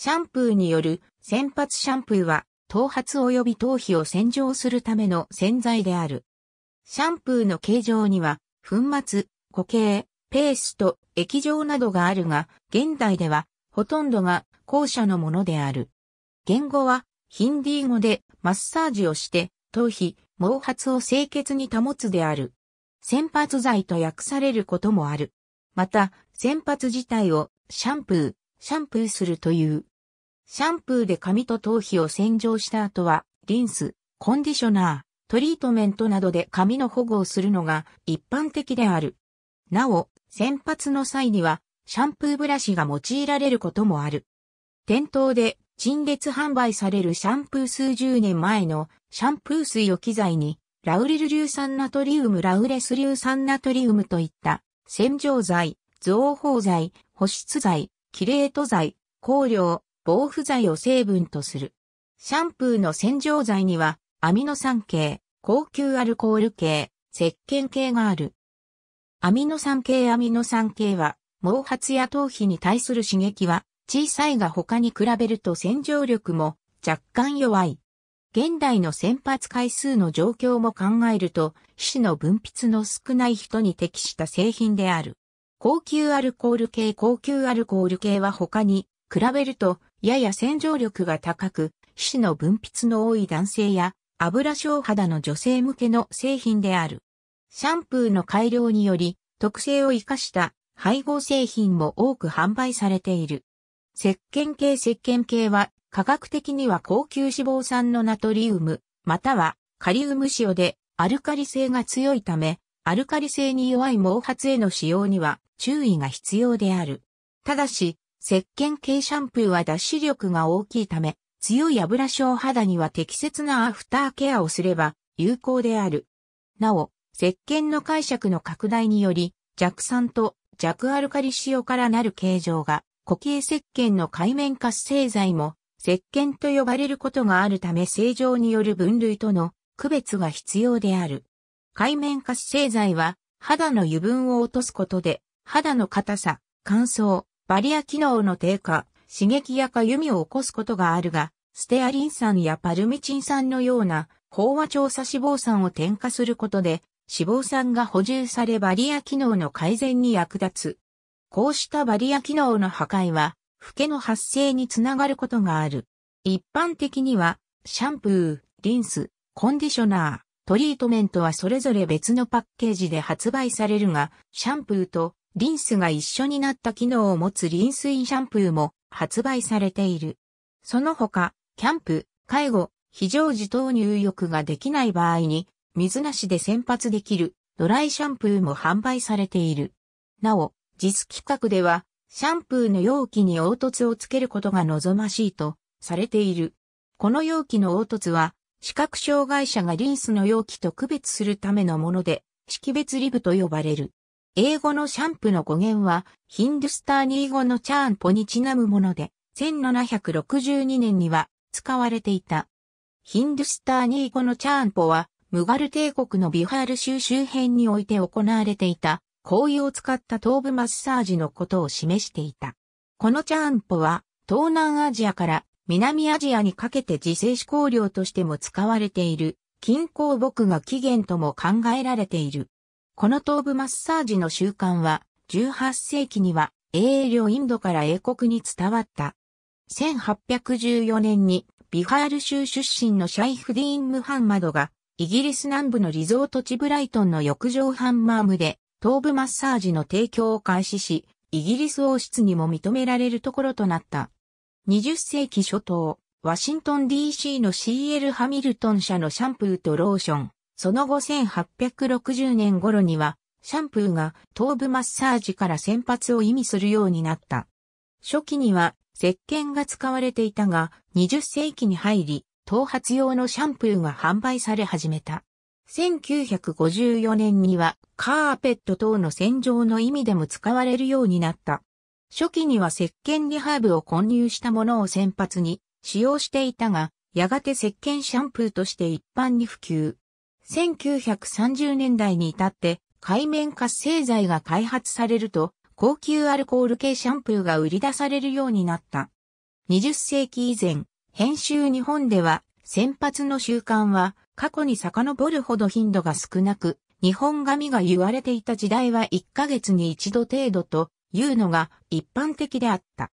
シャンプーによる洗髪シャンプーは頭髪及び頭皮を洗浄するための洗剤である。シャンプーの形状には粉末、固形、ペースト、液状などがあるが、現代ではほとんどが後者のものである。言語はヒンディー語でマッサージをして頭皮、毛髪を清潔に保つである。洗髪剤と訳されることもある。また、洗髪自体をシャンプー、シャンプーするという。シャンプーで髪と頭皮を洗浄した後は、リンス、コンディショナー、トリートメントなどで髪の保護をするのが一般的である。なお、洗髪の際には、シャンプーブラシが用いられることもある。店頭で陳列販売されるシャンプー数十年前のシャンプー水を機材に、ラウリル硫酸ナトリウム、ラウレス硫酸ナトリウムといった洗浄剤、増法剤、保湿剤、キレート剤、香料、防腐剤を成分とする。シャンプーの洗浄剤には、アミノ酸系、高級アルコール系、石鹸系がある。アミノ酸系アミノ酸系は、毛髪や頭皮に対する刺激は、小さいが他に比べると洗浄力も若干弱い。現代の先発回数の状況も考えると、皮脂の分泌の少ない人に適した製品である。高級アルコール系高級アルコール系は他に比べるとやや洗浄力が高く、皮脂の分泌の多い男性や油症肌の女性向けの製品である。シャンプーの改良により特性を活かした配合製品も多く販売されている。石鹸系石鹸系は科学的には高級脂肪酸のナトリウム、またはカリウム塩でアルカリ性が強いため、アルカリ性に弱い毛髪への使用には注意が必要である。ただし、石鹸系シャンプーは脱脂力が大きいため、強い油症肌には適切なアフターケアをすれば有効である。なお、石鹸の解釈の拡大により、弱酸と弱アルカリ使用からなる形状が、固形石鹸の界面活性剤も、石鹸と呼ばれることがあるため正常による分類との区別が必要である。海面活性剤は、肌の油分を落とすことで、肌の硬さ、乾燥、バリア機能の低下、刺激やかゆみを起こすことがあるが、ステアリン酸やパルミチン酸のような、飽和調査脂肪酸を添加することで、脂肪酸が補充されバリア機能の改善に役立つ。こうしたバリア機能の破壊は、フけの発生につながることがある。一般的には、シャンプー、リンス、コンディショナー、トリートメントはそれぞれ別のパッケージで発売されるが、シャンプーとリンスが一緒になった機能を持つリンスインシャンプーも発売されている。その他、キャンプ、介護、非常時等入浴ができない場合に、水なしで洗髪できるドライシャンプーも販売されている。なお、実規格では、シャンプーの容器に凹凸をつけることが望ましいとされている。この容器の凹凸は視覚障害者がリンスの容器と区別するためのもので、識別リブと呼ばれる。英語のシャンプーの語源は、ヒンドゥスターニー語のチャーンポにちなむもので、1762年には使われていた。ヒンドゥスターニー語のチャーンポは、ムガル帝国のビハール州周辺において行われていた、紅葉を使った頭部マッサージのことを示していた。このチャーンポは、東南アジアから南アジアにかけて自生思考量としても使われている、金鉱木が起源とも考えられている。この頭部マッサージの習慣は、18世紀には英領インドから英国に伝わった。1814年にビハール州出身のシャイフディーン・ムハンマドが、イギリス南部のリゾート地ブライトンの浴場ハンマームで、頭部マッサージの提供を開始し、イギリス王室にも認められるところとなった。20世紀初頭、ワシントン DC の CL ハミルトン社のシャンプーとローション、その後1860年頃には、シャンプーが頭部マッサージから先発を意味するようになった。初期には石鹸が使われていたが、20世紀に入り、頭髪用のシャンプーが販売され始めた。1954年にはカーペット等の洗浄の意味でも使われるようになった。初期には石鹸リハーブを混入したものを先発に使用していたが、やがて石鹸シャンプーとして一般に普及。1930年代に至って海面活性剤が開発されると、高級アルコール系シャンプーが売り出されるようになった。20世紀以前、編集日本では、先発の習慣は過去に遡るほど頻度が少なく、日本髪が言われていた時代は1ヶ月に一度程度というのが一般的であった。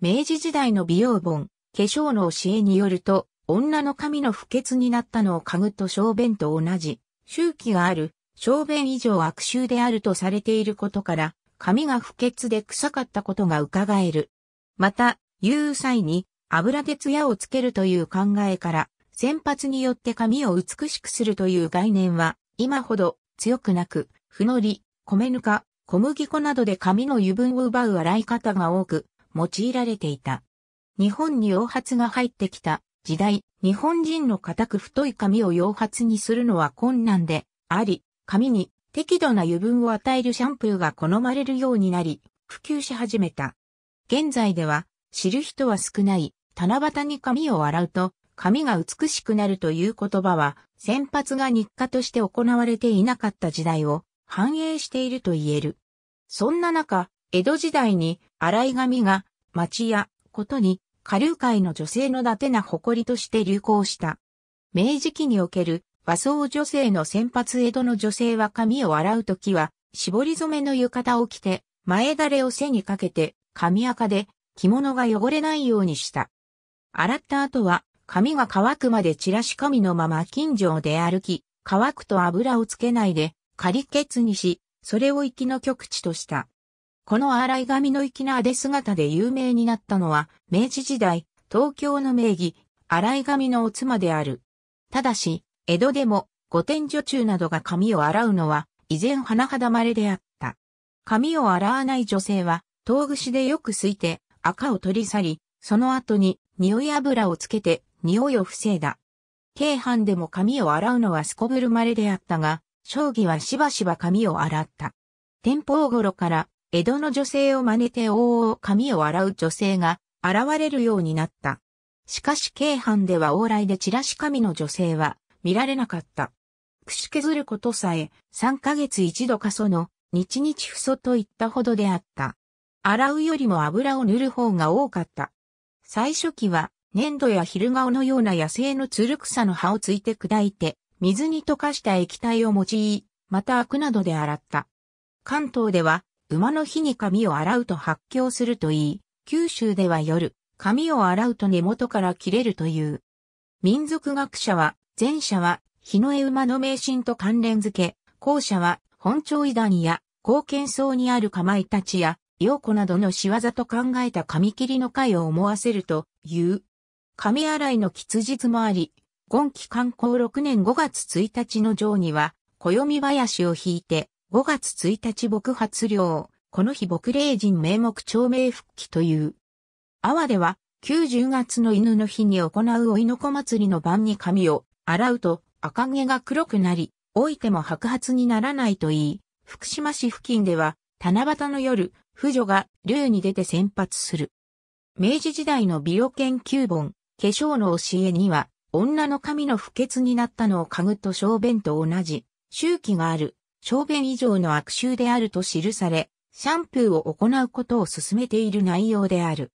明治時代の美容本、化粧の教えによると、女の髪の不潔になったのを嗅ぐと小便と同じ、周期がある、小便以上悪臭であるとされていることから、髪が不潔で臭かったことが伺える。また、言う際に油で艶をつけるという考えから、先発によって髪を美しくするという概念は、今ほど強くなく、ふのり、米ぬか、小麦粉などで髪の油分を奪う洗い方が多く用いられていた。日本に洋髪が入ってきた時代、日本人の固く太い髪を洋髪にするのは困難であり、髪に適度な油分を与えるシャンプーが好まれるようになり、普及し始めた。現在では知る人は少ない七夕に髪を洗うと髪が美しくなるという言葉は先発が日課として行われていなかった時代を反映していると言える。そんな中、江戸時代に洗い髪が町やことに下流界の女性の伊達な誇りとして流行した。明治期における和装女性の先発江戸の女性は髪を洗うときは、絞り染めの浴衣を着て、前だれを背にかけて、髪赤で着物が汚れないようにした。洗った後は、髪が乾くまで散らし髪のまま近所で歩き、乾くと油をつけないで、仮ケにし、それを粋の極地とした。この洗い髪の粋なあで姿で有名になったのは、明治時代、東京の名義、洗い髪のお妻である。ただし、江戸でも、御殿女中などが髪を洗うのは、依然花肌まれであった。髪を洗わない女性は、遠串でよくすいて、赤を取り去り、その後に、匂い油をつけて、匂いを防いだ。京阪でも髪を洗うのはすこぶるまれであったが、将棋はしばしば髪を洗った。天保頃から江戸の女性を真似て王を髪を洗う女性が現れるようになった。しかし京阪では往来でチラシ髪の女性は見られなかった。串削ることさえ3ヶ月一度かその日日不祖といったほどであった。洗うよりも油を塗る方が多かった。最初期は粘土や昼顔のような野生のつる草の葉をついて砕いて水に溶かした液体を用い、またアクなどで洗った。関東では、馬の日に髪を洗うと発狂するといい、九州では夜、髪を洗うと根元から切れるという。民族学者は、前者は、日の絵馬の迷信と関連付け、後者は、本庁遺団や、貢献層にあるかまいたちや、陽子などの仕業と考えた髪切りの会を思わせるという。髪洗いの吉日もあり、今期観光6年5月1日の上には、暦林を引いて、5月1日牧発領、この日牧霊人名目長命復帰という。阿波では、9、十0月の犬の日に行うお犬子祭りの晩に髪を洗うと赤毛が黒くなり、老いても白髪にならないといい、福島市付近では、七夕の夜、婦女が竜に出て先発する。明治時代の美容研究本、化粧の教えには、女の髪の不潔になったのを嗅ぐと小便と同じ、周期がある、小便以上の悪臭であると記され、シャンプーを行うことを進めている内容である。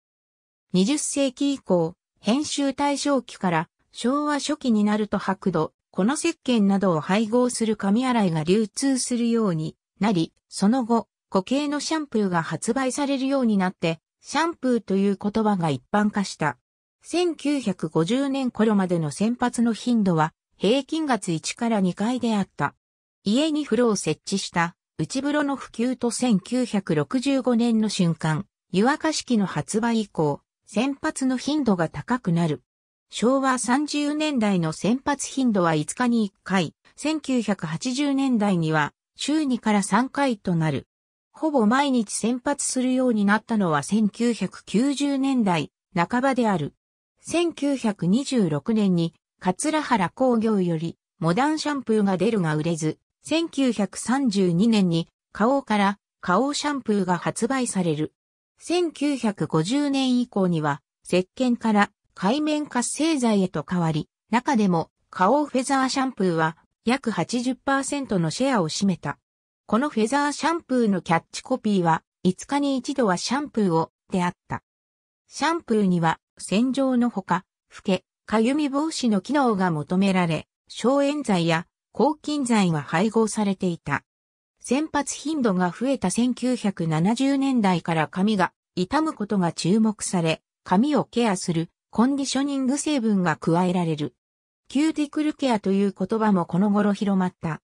20世紀以降、編集対象期から昭和初期になると白土、この石鹸などを配合する紙洗いが流通するようになり、その後、固形のシャンプーが発売されるようになって、シャンプーという言葉が一般化した。1950年頃までの先発の頻度は平均月1から2回であった。家に風呂を設置した内風呂の普及と1965年の瞬間、湯沸かし器の発売以降、先発の頻度が高くなる。昭和30年代の先発頻度は5日に1回、1980年代には週2から3回となる。ほぼ毎日先発するようになったのは1990年代半ばである。1926年に、桂原工業より、モダンシャンプーが出るが売れず、1932年に、花王から、花王シャンプーが発売される。1950年以降には、石鹸から海面活性剤へと変わり、中でも、花王フェザーシャンプーは、約80%のシェアを占めた。このフェザーシャンプーのキャッチコピーは、5日に一度はシャンプーを、であった。シャンプーには洗浄のほか、ふけ、かゆみ防止の機能が求められ、消炎剤や抗菌剤が配合されていた。先発頻度が増えた1970年代から髪が傷むことが注目され、髪をケアするコンディショニング成分が加えられる。キューティクルケアという言葉もこの頃広まった。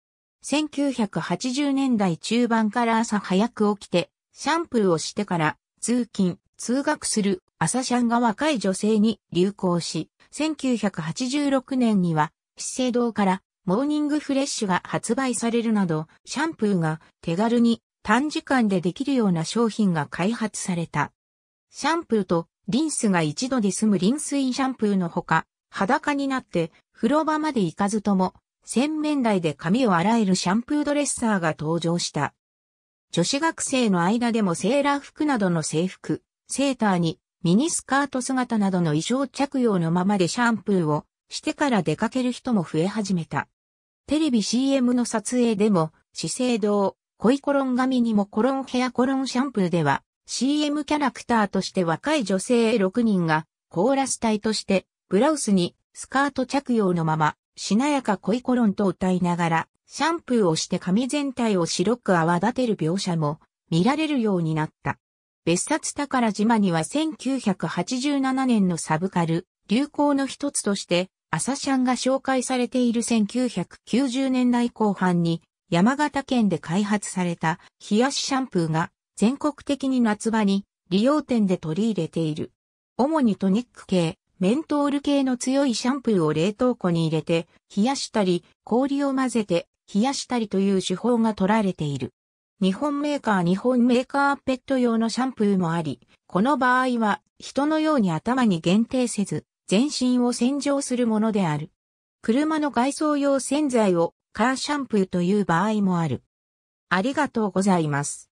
1980年代中盤から朝早く起きて、シャンプーをしてから通勤、通学する朝シャンが若い女性に流行し、1986年には資生堂からモーニングフレッシュが発売されるなど、シャンプーが手軽に短時間でできるような商品が開発された。シャンプーとリンスが一度で済むリンスインシャンプーのほか、裸になって風呂場まで行かずとも、洗面台で髪を洗えるシャンプードレッサーが登場した。女子学生の間でもセーラー服などの制服、セーターにミニスカート姿などの衣装着用のままでシャンプーをしてから出かける人も増え始めた。テレビ CM の撮影でも、資生堂、恋コロン髪にもコロンヘアコロンシャンプーでは、CM キャラクターとして若い女性6人が、コーラス隊として、ブラウスにスカート着用のまま、しなやか恋コロンと歌いながら、シャンプーをして髪全体を白く泡立てる描写も見られるようになった。別冊宝島には1987年のサブカル、流行の一つとして、朝シャンが紹介されている1990年代後半に、山形県で開発された冷やしシャンプーが全国的に夏場に利用店で取り入れている。主にトニック系、メントール系の強いシャンプーを冷凍庫に入れて冷やしたり氷を混ぜて冷やしたりという手法が取られている。日本メーカー日本メーカーペット用のシャンプーもあり、この場合は人のように頭に限定せず、全身を洗浄するものである。車の外装用洗剤をカーシャンプーという場合もある。ありがとうございます。